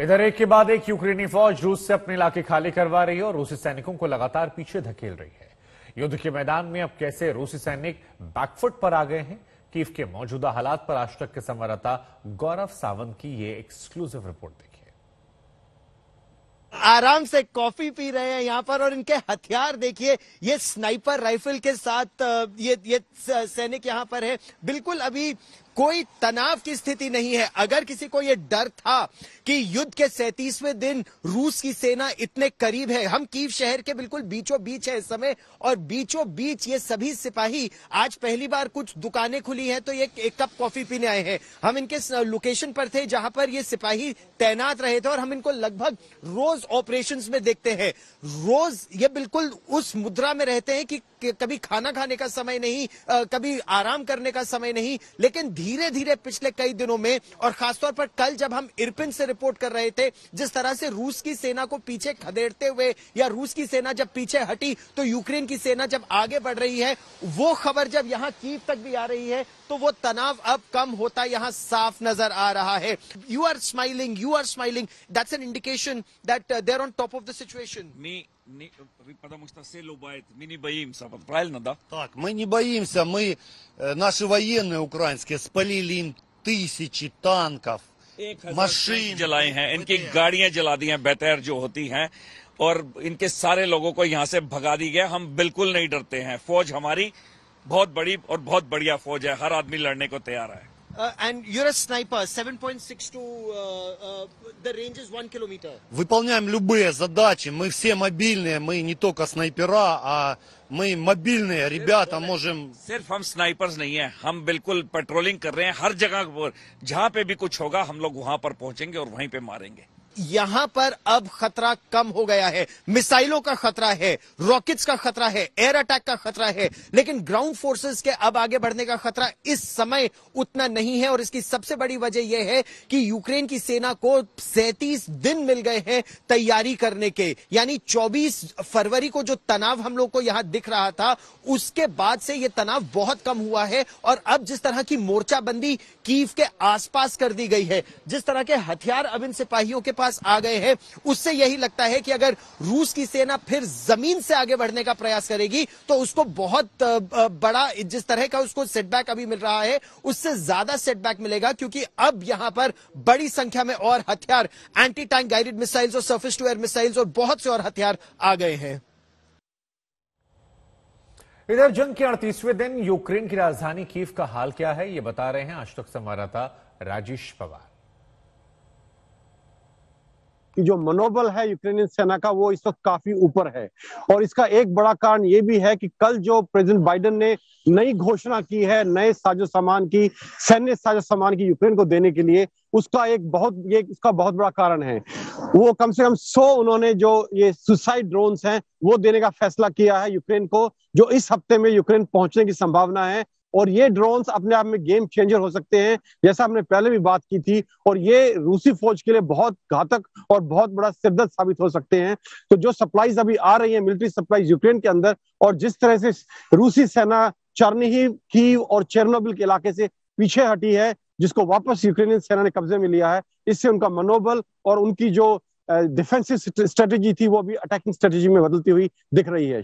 इधर एक के बाद एक यूक्रेनी फौज रूस से अपने इलाके खाली करवा रही है और रूसी सैनिकों को लगातार पीछे धकेल रही है युद्ध के मैदान में अब कैसे रूसी सैनिक बैकफुट पर आ गए हैं कीव के मौजूदा हालात पर आज तक के संवाददाता गौरव सावंत की ये एक्सक्लूसिव रिपोर्ट देखिए आराम से कॉफी पी रहे हैं यहाँ पर और इनके हथियार देखिए ये स्नाइपर राइफल के साथ ये ये सैनिक यहाँ पर है बिल्कुल अभी कोई तनाव की स्थिति नहीं है अगर किसी को यह डर था कि युद्ध के सैतीसवें दिन रूस की सेना इतने करीब है हम कीव शहर के बिल्कुल बीचों बीच है इस समय और बीचों बीच ये सभी सिपाही आज पहली बार कुछ दुकानें खुली हैं तो ये एक कप कॉफी पीने आए हैं हम इनके लोकेशन पर थे जहां पर ये सिपाही तैनात रहे थे और हम इनको लगभग रोज ऑपरेशन में देखते हैं रोज ये बिल्कुल उस मुद्रा में रहते हैं कि कभी खाना खाने का समय नहीं कभी आराम करने का समय नहीं लेकिन धीरे धीरे पिछले कई दिनों में और खासतौर पर कल जब हम इरपिन से रिपोर्ट कर रहे थे जिस तरह से रूस की सेना को पीछे खदेड़ते हुए या रूस की सेना जब पीछे हटी तो यूक्रेन की सेना जब आगे बढ़ रही है वो खबर जब यहाँ कीव तक भी आ रही है तो वो तनाव अब कम होता यहां साफ नजर आ रहा है you are smiling you are smiling that's an indication that they're on top of the situation потому что все любят, мы не боимся, вот правильно, да? Так, мы не боимся, мы, наши военные украинские, спалили им тысячи танков, машин. जलाई हैं इनकी गाड़ियां जला दी бетер बेतैर जो होती हैं और इनके सारे लोगों को यहाँ से भगा दी गया हम बिल्कुल नहीं डरते हैं फौज हमारी बहुत बड़ी और बहुत बढ़िया फौज है हर आदमी लड़ने को तैयार है and you're a sniper, 7.62, the range is 1 kilometer. Выполняем любые задачи, мы все мобильные, мы не только снайпера, а мы мобильные ребята, можем... सिर्फ हम स्नाइपर्स नहीं हैं हम बिल्कुल पेट्रोलिंग कर रहे हैं हर जगह पर जहाँ पे भी कुछ होगा हम लोग वहाँ पर यहां पर अब खतरा कम हो गया है मिसाइलों का खतरा है रॉकेट्स का खतरा है एयर अटैक का खतरा है लेकिन ग्राउंड फोर्सेस के अब आगे बढ़ने का खतरा इस समय उतना नहीं है और इसकी सबसे बड़ी वजह यह है कि यूक्रेन की सेना को सैतीस दिन मिल गए हैं तैयारी करने के यानी चौबीस फरवरी को जो तनाव हम लोग को यहां दिख रहा था उसके बाद से यह तनाव बहुत कम हुआ है और अब जिस तरह की मोर्चाबंदी कीव के आसपास कर दी गई है जिस तरह के हथियार अब इन सिपाहियों के पास आ गए हैं उससे यही लगता है कि अगर रूस की सेना फिर जमीन से आगे बढ़ने का प्रयास करेगी तो उसको बहुत बड़ा जिस तरह का उसको सेटबैक अभी मिल रहा है उससे ज्यादा सेटबैक मिलेगा क्योंकि अब यहां पर बड़ी संख्या में और हथियार एंटी टैंक गाइडेड मिसाइल्स और सर्फिस टू एयर मिसाइल्स और बहुत से और हथियार आ गए हैं इधर जंग के अड़तीसवें दिन यूक्रेन की राजधानी कीव का हाल क्या है ये बता रहे हैं आज तक संवाददाता राजेश पवार कि जो मनोबल है यूक्रेनियन सेना का वो इस वक्त काफी ऊपर है और इसका एक बड़ा कारण ये भी है कि कल जो प्रेसिडेंट बाइडेन ने नई घोषणा की है नए साजो सामान की सैन्य साजो सामान की यूक्रेन को देने के लिए उसका एक बहुत ये उसका बहुत बड़ा कारण है वो कम से कम सौ उन्होंने जो ये सुसाइड ड्रोन्स हैं वो देने का फैसला किया है यूक्रेन को जो इस हफ्ते में यूक्रेन पहुंचने की संभावना है और ये ड्रोन्स अपने आप में गेम चेंजर हो सकते हैं जैसा हमने पहले भी बात की थी और ये रूसी फौज के लिए बहुत घातक और बहुत बड़ा सिरदर्द साबित हो सकते हैं तो जो सप्लाईज अभी आ रही है मिलिट्री सप्लाईज यूक्रेन के अंदर और जिस तरह से रूसी सेना चरनी की और चेरनोबिल के इलाके से पीछे हटी है जिसको वापस यूक्रेनियन सेना ने कब्जे में लिया है इससे उनका मनोबल और उनकी जो डिफेंसिव स्ट्रेटेजी थी वो भी अटैकिंग स्ट्रेटेजी में बदलती हुई दिख रही है